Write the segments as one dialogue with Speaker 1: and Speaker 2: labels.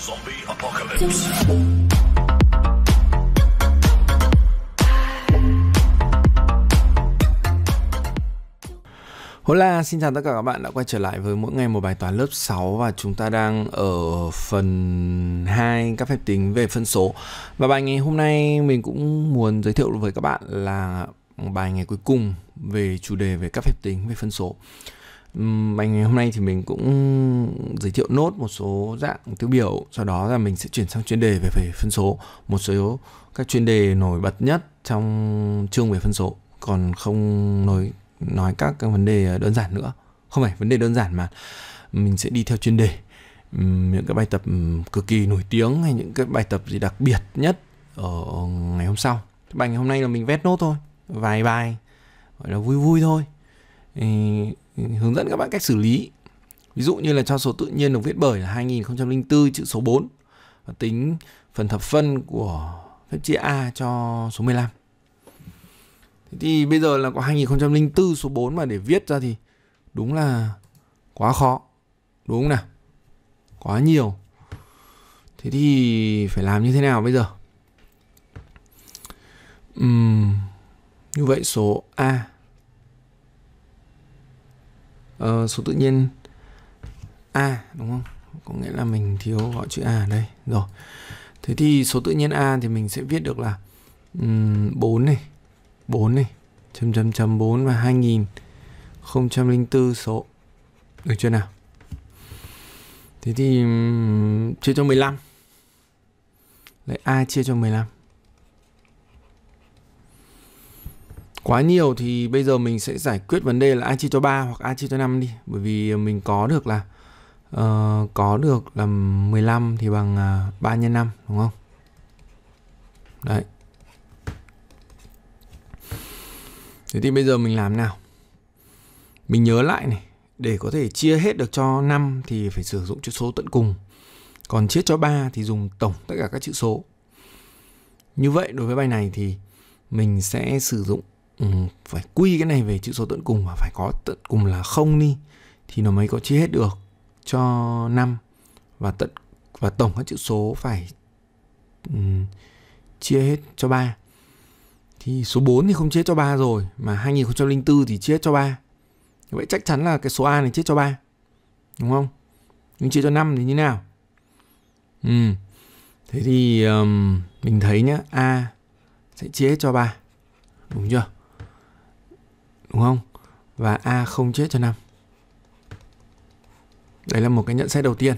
Speaker 1: Zombie Apocalypse. Hola, xin chào tất cả các bạn đã quay trở lại với mỗi ngày một bài toán lớp 6 và chúng ta đang ở phần 2 các phép tính về phân số. Và bài ngày hôm nay mình cũng muốn giới thiệu với các bạn là bài ngày cuối cùng về chủ đề về các phép tính về phân số mình hôm nay thì mình cũng giới thiệu nốt một số dạng tiêu biểu sau đó là mình sẽ chuyển sang chuyên đề về về phân số một số các chuyên đề nổi bật nhất trong chương về phân số còn không nói nói các cái vấn đề đơn giản nữa không phải vấn đề đơn giản mà mình sẽ đi theo chuyên đề những cái bài tập cực kỳ nổi tiếng hay những cái bài tập gì đặc biệt nhất ở ngày hôm sau bài ngày hôm nay là mình vét nốt thôi vài bài gọi là vui vui thôi hướng dẫn các bạn cách xử lý. Ví dụ như là cho số tự nhiên được viết bởi là 2004 chữ số 4 và tính phần thập phân của phép chia A cho số 15. Thế thì bây giờ là có 2004 số 4 mà để viết ra thì đúng là quá khó. Đúng không nào? Quá nhiều. Thế thì phải làm như thế nào bây giờ? Uhm, như vậy số A uh, số tự nhiên a đúng không có nghĩa là mình thiếu gọi chữ a đây rồi thế thì số tự nhiên a thì mình sẽ viết được là um, 4 này 4 này chấm chấm chấm 4 và 2004 số được chưa nào thế thì um, chia cho 15 lấy a chia cho 15 quá nhiều thì bây giờ mình sẽ giải quyết vấn đề là ai chia cho 3 hoặc ai chia cho 5 đi bởi vì mình có được là uh, có được là 15 thì bằng uh, à, 3 nhân 5 đúng không? Đấy. Thế thì bây giờ mình làm nào? Mình nhớ lại này, để có thể chia hết được cho 5 thì phải sử dụng chữ số tận cùng. Còn chia cho 3 thì dùng tổng tất cả các chữ số. Như vậy đối với bài này thì mình sẽ sử dụng Ừ, phải quy cái này về chữ số tận cùng và phải có tận cùng là không đi thì nó mới có chia hết được cho năm và tận và tổng các chữ số phải um, chia hết cho 3. Thì số 4 thì không chia cho 3 rồi mà 2004 thì chia hết cho 3. Vậy chắc chắn là cái số A này chia cho 3. Đúng không? Nhưng chia cho 5 thì như nào? Ừ. Thế thì um, mình thấy nhá, A sẽ chia hết cho 3. Đúng chưa? đúng không? Và A không chết cho 5. Đấy là một cái nhận xét đầu tiên.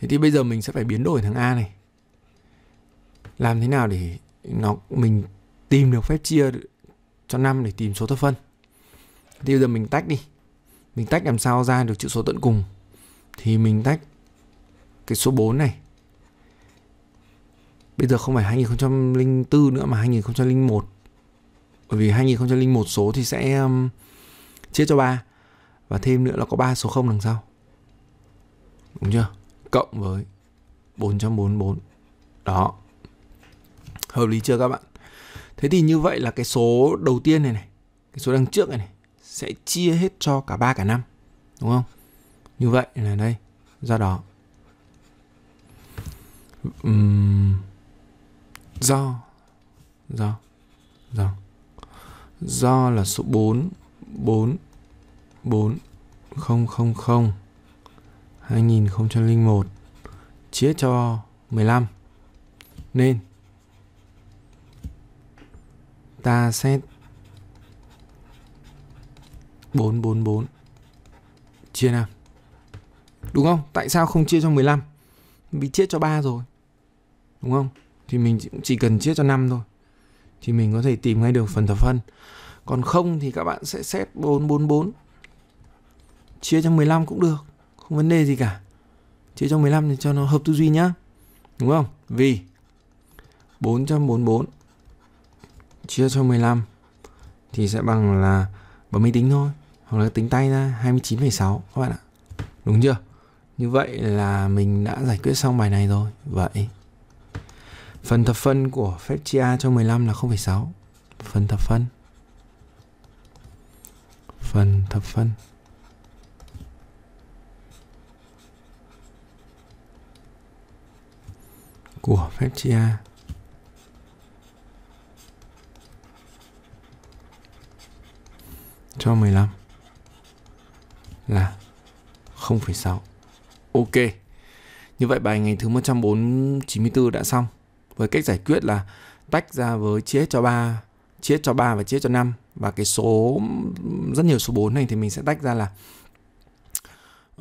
Speaker 1: Thế thì bây giờ mình sẽ phải biến đổi thằng A này. Làm thế nào để nó mình tìm được phép chia cho 5 để tìm số thập phân. Thì bây giờ mình tách đi. Mình tách làm sao ra được chữ số tận cùng. Thì mình tách cái số 4 này. Bây giờ không phải 2004 nữa mà 2001 bởi vì 2001 số thì sẽ um, chia cho 3 và thêm nữa là có 3 số 0 đằng sau. Đúng chưa? Cộng với 444. Đó. Hợp lý chưa các bạn? Thế thì như vậy là cái số đầu tiên này này, cái số đằng trước này này sẽ chia hết cho cả 3 cả 5. Đúng không? Như vậy là đây, do đó um, do do do Do là số 4 4 4 000 2001 chia cho 15 nên ta xét 444 chia 5 đúng không? Tại sao không chia cho 15? Vì chia cho 3 rồi. Đúng không? Thì mình chỉ cần chia cho 5 thôi. Thì mình có thể tìm ngay được phần thập phân. Còn không thì các bạn sẽ xét 444 chia cho 15 cũng được, không vấn đề gì cả. Chia cho 15 thì cho nó hợp tư duy nhá. Đúng không? Vì 444 chia cho 15 thì sẽ bằng là bấm máy tính thôi, hoặc là tính tay ra 29,6 các bạn ạ. Đúng chưa? Như vậy là mình đã giải quyết xong bài này rồi. Vậy phần thập phân của phép chia cho 15 là 0,6. Phần thập phân phân thập phân của phép chia cho 15 là 0,6. Ok. Như vậy bài ngày thứ 194 đã xong. Với cách giải quyết là tách ra với chia cho 3, chia cho 3 và chia cho 5 và cái số rất nhiều số 4 này thì mình sẽ tách ra là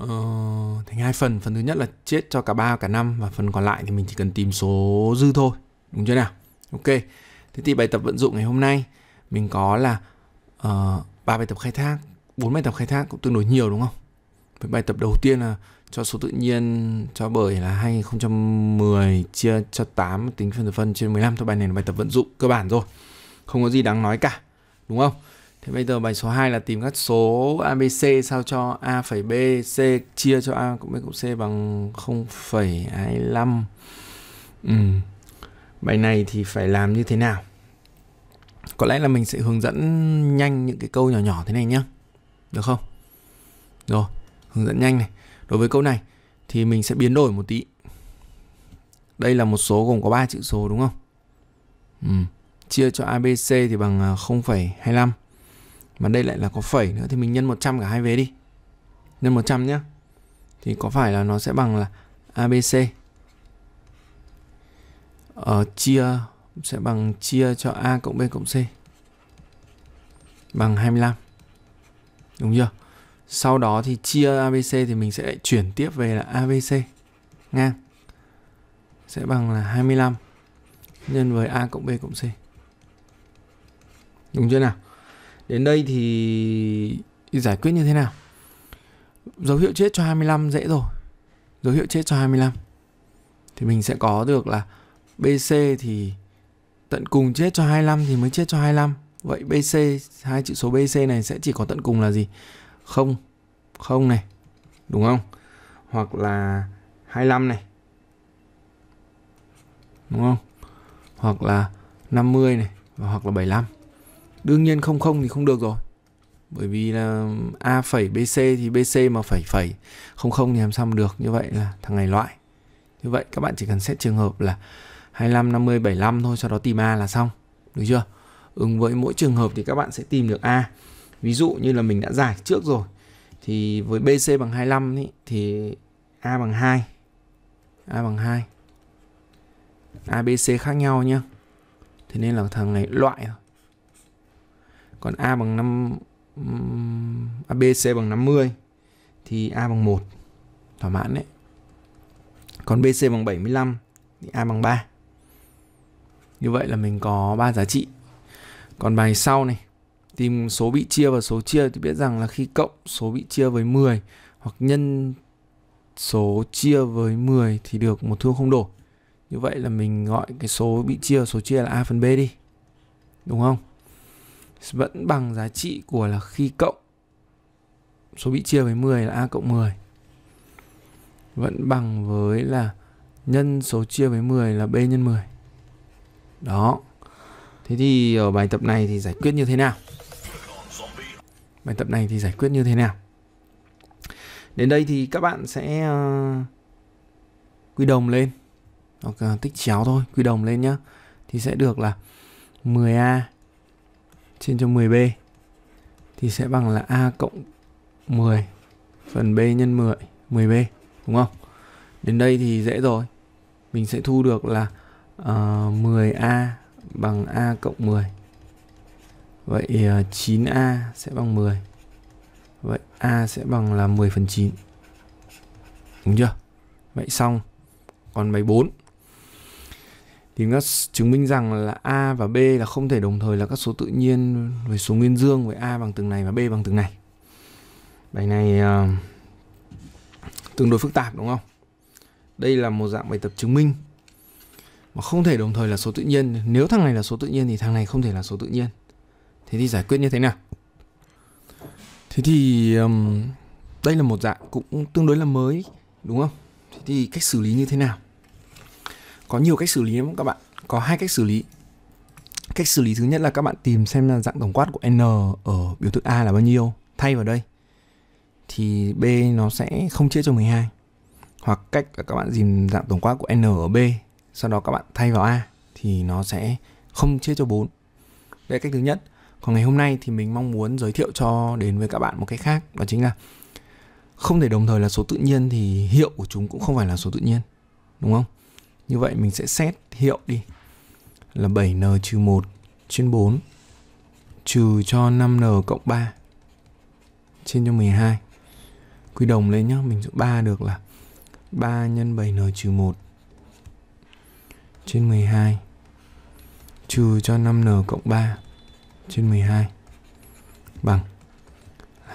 Speaker 1: uh, thành hai phần phần thứ nhất là chết cho cả ba cả năm và phần còn lại thì mình chỉ cần tìm số dư thôi đúng chưa nào ok thế thì bài tập vận dụng ngày hôm nay mình có là ờ, ba uh, bài tập khai thác bốn bài tập khai thác cũng tương đối nhiều đúng không với bài tập đầu tiên là cho số tự nhiên cho bởi là 2010 chia cho 8 tính phân tử phân trên 15 thôi bài này là bài tập vận dụng cơ bản rồi không có gì đáng nói cả đúng không? Thế bây giờ bài số 2 là tìm các số ABC sao cho A phẩy B C chia cho A cộng B cộng C bằng 0,25. Ừ. Bài này thì phải làm như thế nào? Có lẽ là mình sẽ hướng dẫn nhanh những cái câu nhỏ nhỏ thế này nhá. Được không? Rồi, hướng dẫn nhanh này. Đối với câu này thì mình sẽ biến đổi một tí. Đây là một số gồm có 3 chữ số đúng không? Ừ chia cho ABC thì bằng 0,25 à, mà đây lại là có phẩy nữa thì mình nhân 100 cả hai vế đi nhân 100 nhé thì có phải là nó sẽ bằng là ABC ở ờ, chia sẽ bằng chia cho A cộng B cộng C bằng 25 đúng chưa sau đó thì chia ABC thì mình sẽ chuyển tiếp về là ABC ngang sẽ bằng là 25 nhân với A cộng B cộng C đúng chưa nào đến đây thì giải quyết như thế nào dấu hiệu chết cho 25 dễ rồi dấu hiệu chết cho 25 thì mình sẽ có được là BC thì tận cùng chết cho 25 thì mới chết cho 25 vậy BC hai chữ số BC này sẽ chỉ có tận cùng là gì không không này đúng không hoặc là 25 này đúng không hoặc là 50 này hoặc là 75 đương nhiên không không thì không được rồi bởi vì là a phẩy bc thì bc mà phẩy phẩy không không thì làm sao mà được như vậy là thằng này loại như vậy các bạn chỉ cần xét trường hợp là 25 50 75 thôi sau đó tìm a là xong được chưa ứng ừ, với mỗi trường hợp thì các bạn sẽ tìm được a ví dụ như là mình đã giải trước rồi thì với bc bằng 25 ý, thì a bằng 2 a bằng 2 abc khác nhau nhá thế nên là thằng này loại thôi còn a bằng 5 um, à, BC bằng 50 thì a bằng 1 thỏa mãn đấy. Còn BC bằng 75 thì a bằng 3. Như vậy là mình có ba giá trị. Còn bài sau này tìm số bị chia và số chia thì biết rằng là khi cộng số bị chia với 10 hoặc nhân số chia với 10 thì được một thương không đổi. Như vậy là mình gọi cái số bị chia số chia là a phần b đi. Đúng không? vẫn bằng giá trị của là khi cộng số bị chia với 10 là a cộng 10 vẫn bằng với là nhân số chia với 10 là b nhân 10. Đó. Thế thì ở bài tập này thì giải quyết như thế nào? Bài tập này thì giải quyết như thế nào? Đến đây thì các bạn sẽ ờ, quy đồng lên hoặc tích chéo thôi, quy đồng lên nhá. Thì sẽ được là 10A chia cho 10b thì sẽ bằng là a cộng 10 phần b nhân 10 10b đúng không? Đến đây thì dễ rồi. Mình sẽ thu được là uh, ờ, 10a bằng a cộng 10. Vậy uh, ờ, 9a sẽ bằng 10. Vậy a sẽ bằng là 10 phần 9. Đúng chưa? Vậy xong. Còn bài 4 thì nó chứng minh rằng là a và b là không thể đồng thời là các số tự nhiên với số nguyên dương với a bằng từng này và b bằng từng này bài này uh, tương đối phức tạp đúng không đây là một dạng bài tập chứng minh mà không thể đồng thời là số tự nhiên nếu thằng này là số tự nhiên thì thằng này không thể là số tự nhiên thế thì giải quyết như thế nào thế thì um, đây là một dạng cũng tương đối là mới đúng không thế thì cách xử lý như thế nào có nhiều cách xử lý lắm các bạn có hai cách xử lý cách xử lý thứ nhất là các bạn tìm xem là dạng tổng quát của n ở biểu thức a là bao nhiêu thay vào đây thì b nó sẽ không chia cho 12 hoặc cách là các bạn tìm dạng tổng quát của n ở b sau đó các bạn thay vào a thì nó sẽ không chia cho 4 đây là cách thứ nhất còn ngày hôm nay thì mình mong muốn giới thiệu cho đến với các bạn một cái khác đó chính là không thể đồng thời là số tự nhiên thì hiệu của chúng cũng không phải là số tự nhiên đúng không như vậy mình sẽ xét hiệu đi là 7n trừ 1 trên 4 trừ cho 5n cộng 3 trên cho 12. Quy đồng lên nhá, mình sẽ 3 được là 3 nhân 7n trừ 1 trên 12 trừ cho 5n cộng 3 trên 12 bằng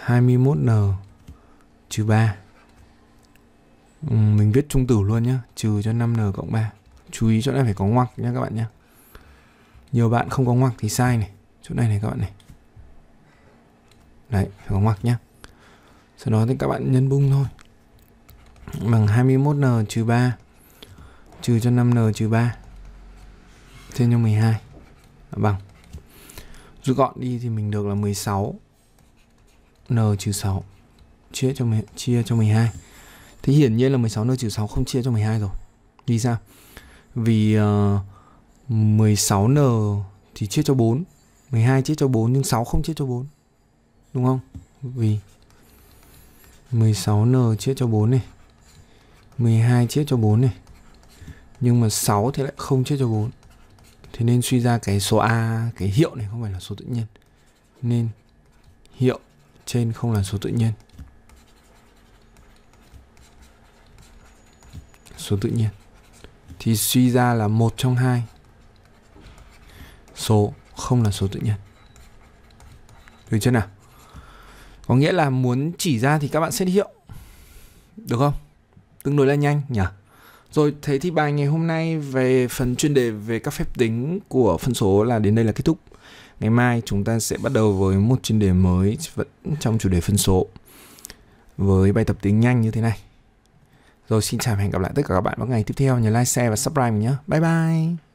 Speaker 1: 21n trừ 3 Ừ, mình viết trung tử luôn nhá trừ cho 5n cộng 3 chú ý chỗ này phải có ngoặc nhá các bạn nhá nhiều bạn không có ngoặc thì sai này chỗ này này các bạn này đấy phải có ngoặc nhá sau đó thì các bạn nhân bung thôi bằng 21n trừ 3 trừ cho 5n trừ 3 trên cho 12 bằng rút gọn đi thì mình được là 16 n trừ 6 chia cho chia cho 12 Thế hiển nhiên là 16 nơi trừ 6 không chia cho 12 rồi. Vì sao? Vì ờ, uh, 16n thì chia cho 4, 12 chia cho 4 nhưng 6 không chia cho 4. Đúng không? Vì 16n chia cho 4 này. 12 chia cho 4 này. Nhưng mà 6 thì lại không chia cho 4. Thế nên suy ra cái số A, cái hiệu này không phải là số tự nhiên. Nên hiệu trên không là số tự nhiên. số tự nhiên thì suy ra là một trong hai số không là số tự nhiên được chưa nào có nghĩa là muốn chỉ ra thì các bạn xét hiệu được không tương đối là nhanh nhỉ rồi thế thì bài ngày hôm nay về phần chuyên đề về các phép tính của phân số là đến đây là kết thúc ngày mai chúng ta sẽ bắt đầu với một chuyên đề mới vẫn trong chủ đề phân số với bài tập tiếng nhanh như thế này rồi xin chào và hẹn gặp lại tất cả các bạn vào ngày tiếp theo. Nhớ like, share và subscribe mình nhé. Bye bye!